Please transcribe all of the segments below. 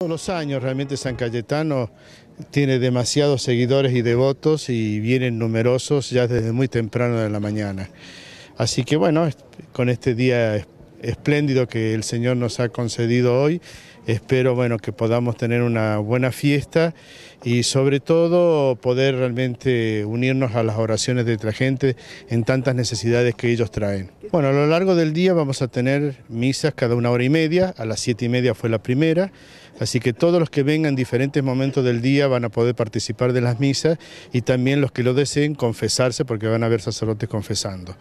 Todos los años realmente San Cayetano tiene demasiados seguidores y devotos y vienen numerosos ya desde muy temprano de la mañana. Así que bueno, con este día espléndido que el Señor nos ha concedido hoy. Espero bueno, que podamos tener una buena fiesta y sobre todo poder realmente unirnos a las oraciones de nuestra gente en tantas necesidades que ellos traen. Bueno, a lo largo del día vamos a tener misas cada una hora y media, a las siete y media fue la primera, así que todos los que vengan en diferentes momentos del día van a poder participar de las misas y también los que lo deseen confesarse porque van a ver sacerdotes confesando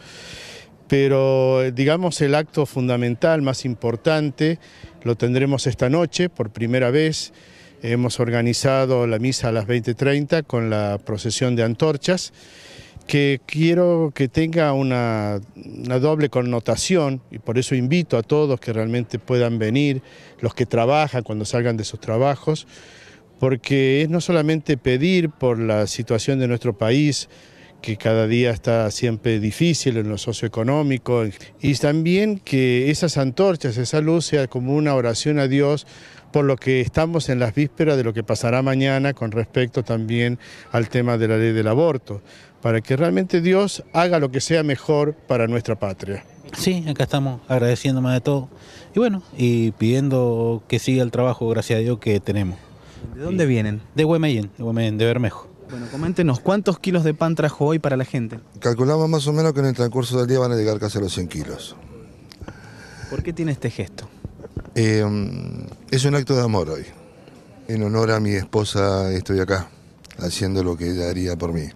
pero eh, digamos el acto fundamental, más importante, lo tendremos esta noche por primera vez. Hemos organizado la misa a las 20.30 con la procesión de antorchas, que quiero que tenga una, doble connotación y por eso invito a todos que realmente puedan venir, los que trabajan cuando salgan de sus trabajos, porque es no solamente pedir por la situación de nuestro país, que cada día está siempre difícil en lo socioeconómico, y también que esas antorchas, esa luz sea como una oración a Dios por lo que estamos en las vísperas de lo que pasará mañana con respecto también al tema de la ley del aborto, para que realmente Dios haga lo que sea mejor para nuestra patria. Sí, acá estamos agradeciendo más de todo y bueno, y pidiendo que siga el trabajo, gracias a Dios, que tenemos. ¿De dónde vienen? De Huemeyen, de de Bermejo. Bueno, coméntenos, ¿cuántos kilos de pan trajo hoy para la gente? Calculamos más o menos que en el transcurso del día van a llegar casi a los 100 kilos. ¿Por qué tiene este gesto? Em, es un acto de amor hoy. En honor a mi esposa estoy acá, haciendo lo que ella haría por mí.